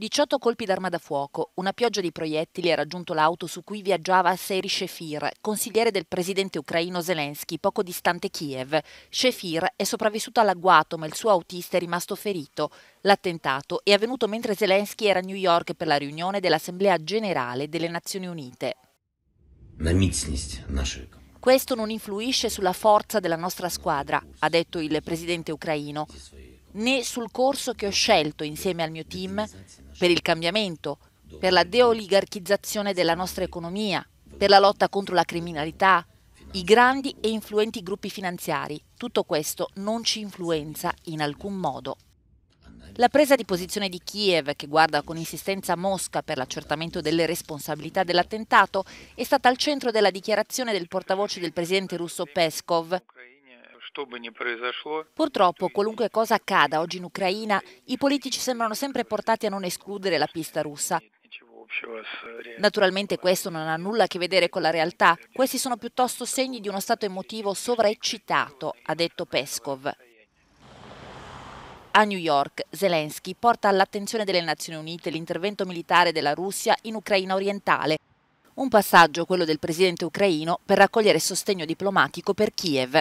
18 colpi d'arma da fuoco, una pioggia di proiettili ha raggiunto l'auto su cui viaggiava Seri Shefir, consigliere del presidente ucraino Zelensky, poco distante Kiev. Shefir è sopravvissuto all'agguato, ma il suo autista è rimasto ferito. L'attentato è avvenuto mentre Zelensky era a New York per la riunione dell'Assemblea generale delle Nazioni Unite. Questo non influisce sulla forza della nostra squadra, ha detto il presidente ucraino né sul corso che ho scelto insieme al mio team per il cambiamento, per la deoligarchizzazione della nostra economia, per la lotta contro la criminalità, i grandi e influenti gruppi finanziari. Tutto questo non ci influenza in alcun modo. La presa di posizione di Kiev, che guarda con insistenza Mosca per l'accertamento delle responsabilità dell'attentato, è stata al centro della dichiarazione del portavoce del presidente russo Peskov, Purtroppo, qualunque cosa accada oggi in Ucraina, i politici sembrano sempre portati a non escludere la pista russa. Naturalmente questo non ha nulla a che vedere con la realtà, questi sono piuttosto segni di uno stato emotivo sovraeccitato, ha detto Peskov. A New York, Zelensky porta all'attenzione delle Nazioni Unite l'intervento militare della Russia in Ucraina orientale, un passaggio, quello del presidente ucraino, per raccogliere sostegno diplomatico per Kiev.